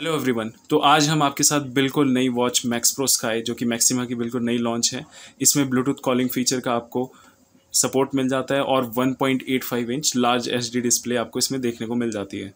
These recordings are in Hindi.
हेलो एवरीवन तो आज हम आपके साथ बिल्कुल नई वॉच मैक्स प्रो स्काई जो कि मैक्सिमा की बिल्कुल नई लॉन्च है इसमें ब्लूटूथ कॉलिंग फीचर का आपको सपोर्ट मिल जाता है और 1.85 इंच लार्ज एच डिस्प्ले आपको इसमें देखने को मिल जाती है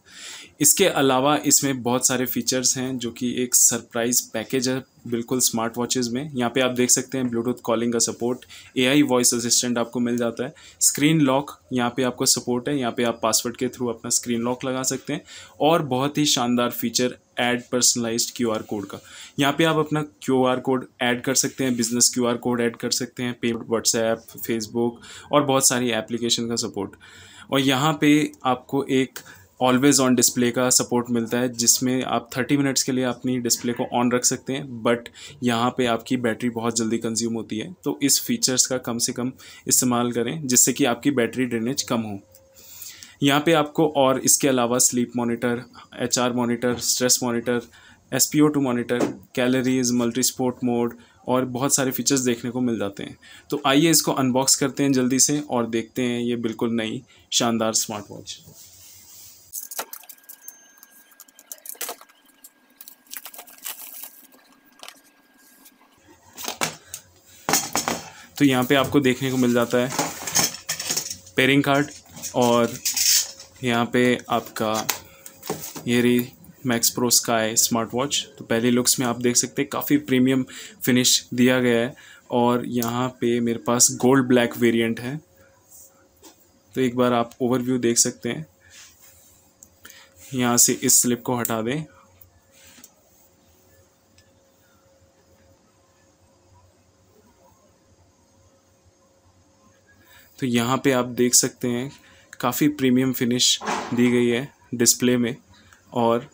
इसके अलावा इसमें बहुत सारे फीचर्स हैं जो कि एक सरप्राइज पैकेज है बिल्कुल स्मार्ट वॉचेज़ में यहाँ पे आप देख सकते हैं ब्लूटूथ कॉलिंग का सपोर्ट एआई वॉइस असिस्टेंट आपको मिल जाता है स्क्रीन लॉक यहाँ पे आपको सपोर्ट है यहाँ पे आप पासवर्ड के थ्रू अपना स्क्रीन लॉक लगा सकते हैं और बहुत ही शानदार feature add personalised Q code का यहाँ पे आप अपना क्यू कोड ऐड कर सकते हैं बिजनेस क्यू कोड ऐड कर सकते हैं पे व्हाट्सएप फेसबुक और बहुत सारी एप्लीकेशन का सपोर्ट और यहाँ पे आपको एक ऑलवेज़ ऑन डिस्प्ले का सपोर्ट मिलता है जिसमें आप 30 मिनट्स के लिए अपनी डिस्प्ले को ऑन रख सकते हैं बट यहाँ पे आपकी बैटरी बहुत जल्दी कंज्यूम होती है तो इस फीचर्स का कम से कम इस्तेमाल करें जिससे कि आपकी बैटरी ड्रेनेज कम हो यहाँ पे आपको और इसके अलावा sleep monitor H R monitor stress monitor S P O two monitor calories multi sport mode और बहुत सारे फीचर्स देखने को मिल जाते हैं तो आइए इसको अनबॉक्स करते हैं जल्दी से और देखते हैं ये बिल्कुल नई शानदार स्मार्ट वॉच तो यहाँ पे आपको देखने को मिल जाता है पेरिंग कार्ड और यहाँ पे आपका ये रही Max Pro Sky smart watch तो पहले लुक्स में आप देख सकते हैं काफ़ी प्रीमियम फिनिश दिया गया है और यहाँ पे मेरे पास गोल्ड ब्लैक वेरिएंट है तो एक बार आप ओवरव्यू देख सकते हैं यहाँ से इस स्लिप को हटा दें तो यहाँ पे आप देख सकते हैं काफ़ी प्रीमियम फिनिश दी गई है डिस्प्ले में और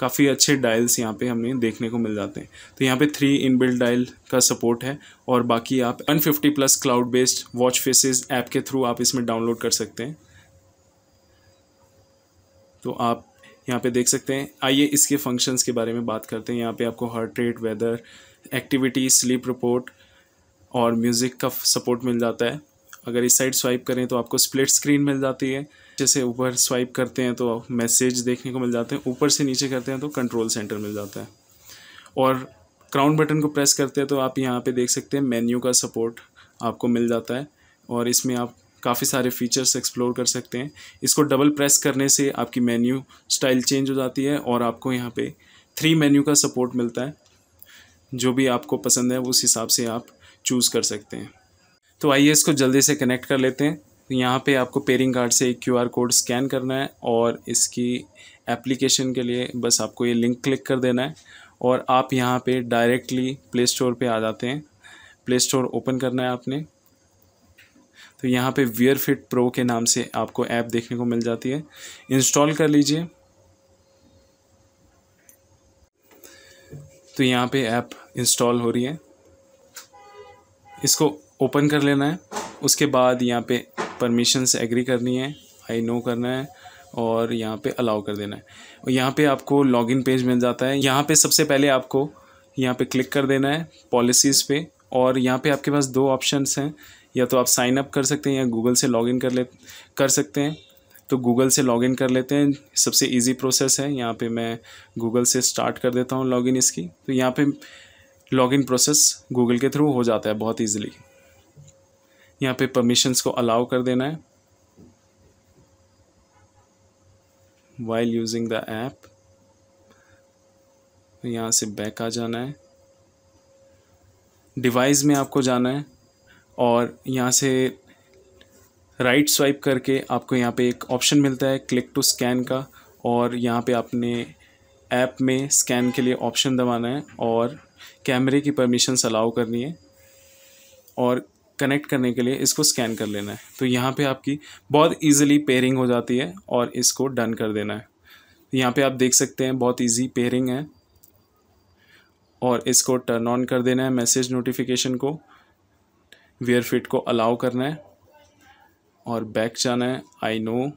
काफ़ी अच्छे डायल्स यहाँ पे हमें देखने को मिल जाते हैं तो यहाँ पे थ्री इनबिल्ट डायल का सपोर्ट है और बाकी आप 150 plus cloud based watch faces app के थ्रू आप इसमें डाउनलोड कर सकते हैं तो आप यहाँ पे देख सकते हैं आइए इसके फंक्शंस के बारे में बात करते हैं यहाँ पे आपको heart rate weather activity sleep report और म्यूज़िक का सपोर्ट मिल जाता है अगर इस साइड स्वाइप करें तो आपको स्प्लिट स्क्रीन मिल जाती है जैसे ऊपर स्वाइप करते हैं तो मैसेज देखने को मिल जाते हैं ऊपर से नीचे करते हैं तो कंट्रोल सेंटर मिल जाता है और क्राउन बटन को प्रेस करते हैं तो आप यहाँ पे देख सकते हैं मेन्यू का सपोर्ट आपको मिल जाता है और इसमें आप काफ़ी सारे फीचर्स एक्सप्लोर कर सकते हैं इसको डबल प्रेस करने से आपकी मेन्यू स्टाइल चेंज हो जाती है और आपको यहाँ पे थ्री मेन्यू का सपोर्ट मिलता है जो भी आपको पसंद है उस हिसाब से आप चूज़ कर सकते हैं तो आइए इसको जल्दी से कनेक्ट कर लेते हैं तो यहाँ पे आपको पेरिंग कार्ड से एक क्यूआर कोड स्कैन करना है और इसकी एप्लीकेशन के लिए बस आपको ये लिंक क्लिक कर देना है और आप यहाँ पे डायरेक्टली प्ले स्टोर पर आ जाते हैं प्ले स्टोर ओपन करना है आपने तो यहाँ पे वियर फिट प्रो के नाम से आपको ऐप देखने को मिल जाती है इंस्टॉल कर लीजिए तो यहाँ पे ऐप इंस्टॉल हो रही है इसको ओपन कर लेना है उसके बाद यहाँ पे परमिशन से एग्री करनी है आई नो करना है और यहाँ पे अलाउ कर देना है और यहाँ पे आपको लॉगिन पेज मिल जाता है यहाँ पे सबसे पहले आपको यहाँ पे क्लिक कर देना है पॉलिसीज़ पे और यहाँ पे आपके पास दो ऑप्शंस हैं या तो आप साइन अप कर सकते हैं या गूगल से लॉगिन कर ले कर सकते हैं तो गूगल से लॉगिन कर लेते हैं सबसे इजी प्रोसेस है यहाँ पे मैं गूगल से स्टार्ट कर देता हूँ लॉगिन इसकी तो यहाँ पे लॉगिन प्रोसेस गूगल के थ्रू हो जाता है बहुत ईजिली यहाँ पे परमिशंस को अलाउ कर देना है वाइल यूजिंग द ऐप यहाँ से बैक आ जाना है डिवाइस में आपको जाना है और यहाँ से राइट स्वाइप करके आपको यहाँ पे एक ऑप्शन मिलता है क्लिक टू स्कैन का और यहाँ पे आपने ऐप में स्कैन के लिए ऑप्शन दबाना है और कैमरे की परमिशंस अलाउ करनी है और कनेक्ट करने के लिए इसको स्कैन कर लेना है तो यहाँ पे आपकी बहुत इजीली पेयरिंग हो जाती है और इसको डन कर देना है यहाँ पे आप देख सकते हैं बहुत इजी पेयरिंग है और इसको टर्न ऑन कर देना है मैसेज नोटिफिकेशन को वेयर फिट को अलाउ करना है और बैक जाना है आई नो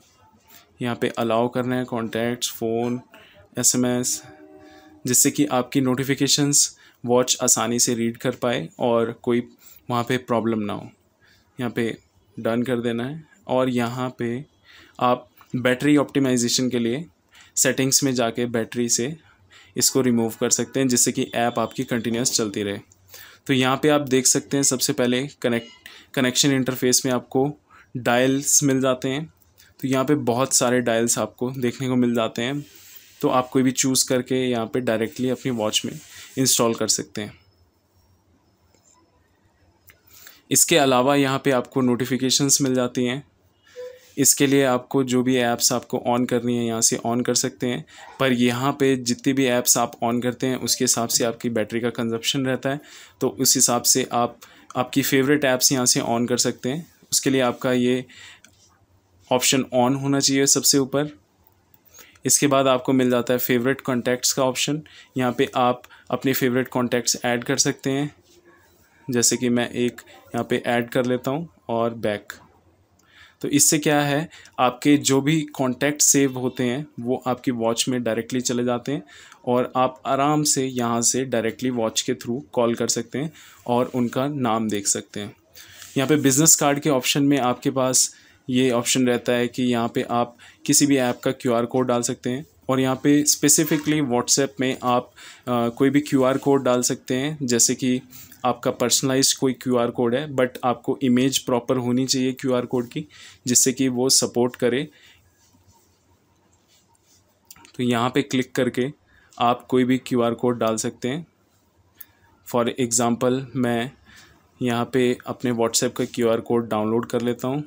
यहाँ पे अलाउ करना है कॉन्टैक्ट्स फ़ोन एसएमएस जिससे कि आपकी नोटिफिकेशंस वॉच आसानी से रीड कर पाए और कोई वहाँ पे प्रॉब्लम ना हो यहाँ पे डन कर देना है और यहाँ पे आप बैटरी ऑप्टिमाइजेशन के लिए सेटिंग्स में जाके बैटरी से इसको रिमूव कर सकते हैं जिससे कि ऐप आपकी कंटिन्यूस चलती रहे तो यहाँ पे आप देख सकते हैं सबसे पहले कनेक्ट कनेक्शन इंटरफेस में आपको डायल्स मिल जाते हैं तो यहाँ पे बहुत सारे डायल्स आपको देखने को मिल जाते हैं तो आप कोई भी चूज़ करके यहाँ पे डायरेक्टली अपनी वॉच में इंस्टॉल कर सकते हैं इसके अलावा यहाँ पे आपको नोटिफिकेशंस मिल जाती हैं इसके लिए आपको जो भी ऐप्स आपको ऑन करनी है यहाँ से ऑन कर सकते हैं पर यहाँ पे जितनी भी ऐप्स आप ऑन करते हैं उसके हिसाब से आपकी बैटरी का कंजप्शन रहता है तो उस हिसाब से आप आपकी फेवरेट ऐप्स यहाँ से ऑन कर सकते हैं उसके लिए आपका ये ऑप्शन ऑन होना चाहिए सबसे ऊपर इसके बाद आपको मिल जाता है फेवरेट कॉन्टैक्ट्स का ऑप्शन यहाँ पे आप अपने फेवरेट कॉन्टैक्ट्स ऐड कर सकते हैं जैसे कि मैं एक यहाँ पे ऐड कर लेता हूँ और बैक तो इससे क्या है आपके जो भी कॉन्टैक्ट सेव होते हैं वो आपकी वॉच में डायरेक्टली चले जाते हैं और आप आराम से यहाँ से डायरेक्टली वॉच के थ्रू कॉल कर सकते हैं और उनका नाम देख सकते हैं यहाँ पे बिज़नेस कार्ड के ऑप्शन में आपके पास ये ऑप्शन रहता है कि यहाँ पे आप किसी भी ऐप का क्यूआर कोड डाल सकते हैं और यहाँ पे स्पेसिफिकली व्हाट्सएप में आप आ, कोई भी क्यू आर कोड डाल सकते हैं जैसे कि आपका पर्सनलाइज कोई क्यू आर कोड है बट आपको इमेज प्रॉपर होनी चाहिए क्यू आर कोड की जिससे कि वो सपोर्ट करे तो यहाँ पे क्लिक करके आप कोई भी क्यू आर कोड डाल सकते हैं फॉर एग्ज़ाम्पल मैं यहाँ पे अपने व्हाट्सएप का क्यू आर कोड डाउनलोड कर लेता हूँ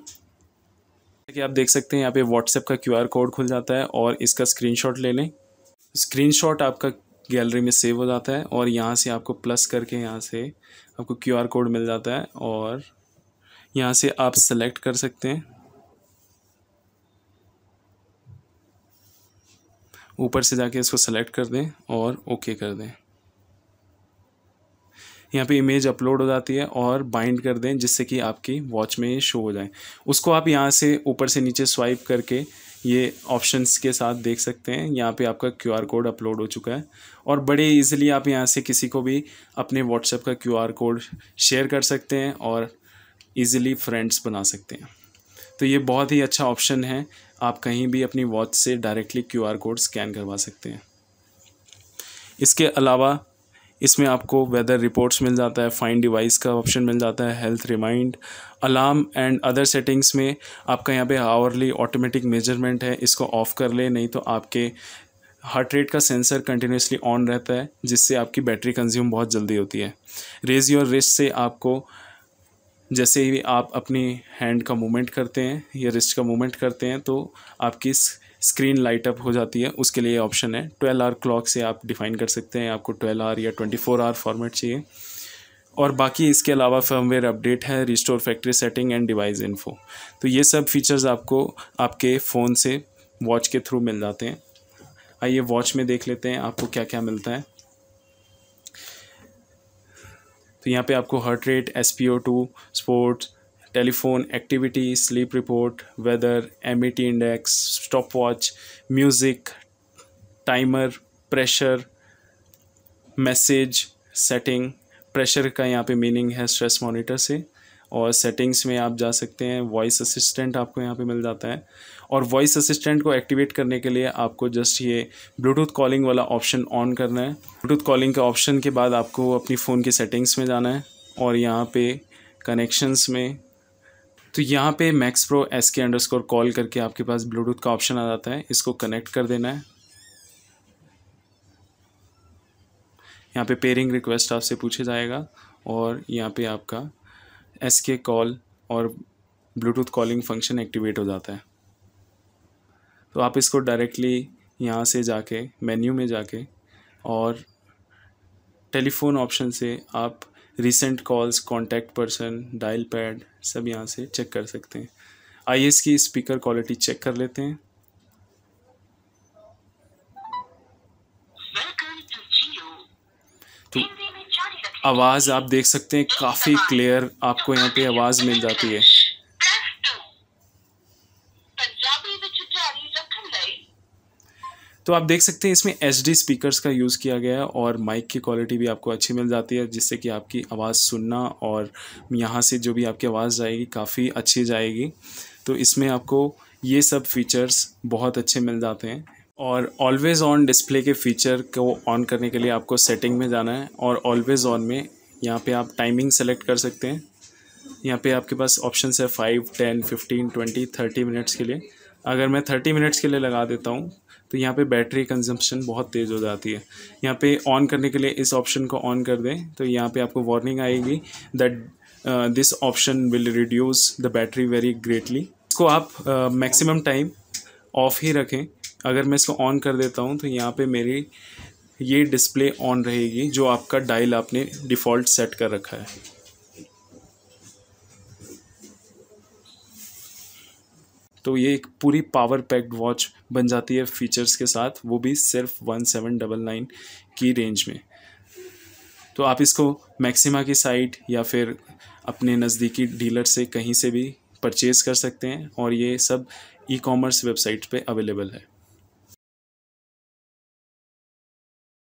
कि आप देख सकते हैं यहाँ पे व्हाट्सएप का क्यू कोड खुल जाता है और इसका स्क्रीनशॉट ले लें स्क्रीनशॉट आपका गैलरी में सेव हो जाता है और यहाँ से आपको प्लस करके यहाँ से आपको क्यू कोड मिल जाता है और यहाँ से आप सेलेक्ट कर सकते हैं ऊपर से जाके इसको सेलेक्ट कर दें और ओके कर दें यहाँ पे इमेज अपलोड हो जाती है और बाइंड कर दें जिससे कि आपकी वॉच में ये शो हो जाए उसको आप यहाँ से ऊपर से नीचे स्वाइप करके ये ऑप्शंस के साथ देख सकते हैं यहाँ पे आपका क्यूआर कोड अपलोड हो चुका है और बड़े इजीली आप यहाँ से किसी को भी अपने व्हाट्सएप का क्यूआर कोड शेयर कर सकते हैं और इजीली फ्रेंड्स बना सकते हैं तो ये बहुत ही अच्छा ऑप्शन है आप कहीं भी अपनी वॉच से डायरेक्टली क्यूआर कोड स्कैन करवा सकते हैं इसके अलावा इसमें आपको वेदर रिपोर्ट्स मिल जाता है फाइन डिवाइस का ऑप्शन मिल जाता है health remind alarm and other settings में आपका यहाँ पे आवरली ऑटोमेटिक मेजरमेंट है इसको ऑफ़ कर ले नहीं तो आपके हार्ट रेट का सेंसर कंटिन्यूसली ऑन रहता है जिससे आपकी बैटरी कंज्यूम बहुत जल्दी होती है रेज योर रिस्ट से आपको जैसे ही आप अपनी हैंड का मूवमेंट करते हैं या रिस्ट का मूवमेंट करते हैं तो आपकी स्क्रीन लाइट अप हो जाती है उसके लिए ऑप्शन है ट्वेल्व आवर क्लॉक से आप डिफाइन कर सकते हैं आपको ट्वेल्व आवर या ट्वेंटी फोर आवर फॉर्मेट चाहिए और बाकी इसके अलावा फर्मवेयर अपडेट है restore factory setting and device info तो ये सब फीचर्स आपको आपके फ़ोन से वॉच के थ्रू मिल जाते हैं आइए वॉच में देख लेते हैं आपको क्या क्या मिलता है तो यहाँ पे आपको heart rate S P O two sports report weather M E e T MET stopwatch music timer pressure message setting pressure का यहाँ पे मीनिंग है स्ट्रेस मॉनिटर से और सेटिंग्स में आप जा सकते हैं वॉइस असिस्टेंट आपको यहाँ पे मिल जाता है और वॉइस असिस्टेंट को एक्टिवेट करने के लिए आपको जस्ट ये ब्लूटूथ कॉलिंग वाला ऑप्शन ऑन करना है ब्लूटूथ कॉलिंग के ऑप्शन के बाद आपको अपनी फ़ोन की सेटिंग्स में जाना है और यहाँ पे कनेक्शंस में तो यहाँ पे मैक्स प्रो एस के अंडर स्कोर कॉल करके आपके पास ब्लूटूथ का ऑप्शन आ जाता है इसको कनेक्ट कर देना है यहाँ पे पेयरिंग रिक्वेस्ट आपसे पूछे जाएगा और यहाँ पे आपका एस के कॉल और ब्लूटूथ कॉलिंग फंक्शन एक्टिवेट हो जाता है तो आप इसको डायरेक्टली यहाँ से जाके मेन्यू में जाके और टेलीफोन ऑप्शन से आप recent calls contact person dial pad सब यहाँ से चेक कर सकते हैं आई की स्पीकर क्वालिटी चेक कर लेते हैं तो आवाज़ आप देख सकते हैं काफ़ी क्लियर आपको यहाँ पे आवाज़ मिल जाती है तो आप देख सकते हैं इसमें एच डी स्पीकरस का यूज़ किया गया है और माइक की क्वालिटी भी आपको अच्छी मिल जाती है जिससे कि आपकी आवाज़ सुनना और यहाँ से जो भी आपकी आवाज़ जाएगी काफ़ी अच्छी जाएगी तो इसमें आपको ये सब फीचर्स बहुत अच्छे मिल जाते हैं और ऑलवेज़ ऑन डिस्प्ले के फीचर को ऑन करने के लिए आपको सेटिंग में जाना है और ऑलवेज़ ऑन में यहाँ पे आप टाइमिंग सेलेक्ट कर सकते हैं यहाँ पे आपके पास ऑप्शन है five ten fifteen twenty thirty minutes के लिए अगर मैं थर्टी मिनट्स के लिए लगा देता हूँ तो यहाँ पे बैटरी कंजम्पशन बहुत तेज़ हो जाती है यहाँ पे ऑन करने के लिए इस ऑप्शन को ऑन कर दें तो यहाँ पे आपको वार्निंग आएगी that this option will reduce the battery very greatly इसको आप मैक्सिमम टाइम ऑफ ही रखें अगर मैं इसको ऑन कर देता हूँ तो यहाँ पे मेरी ये डिस्प्ले ऑन रहेगी जो आपका डायल आपने डिफ़ॉल्ट सेट कर रखा है तो ये एक पूरी पावर पैक्ड वॉच बन जाती है फीचर्स के साथ वो भी सिर्फ वन सेवन डबल नाइन की रेंज में तो आप इसको मैक्सिमा की साइट या फिर अपने नज़दीकी डीलर से कहीं से भी परचेज़ कर सकते हैं और ये सब ई कॉमर्स वेबसाइट पे अवेलेबल है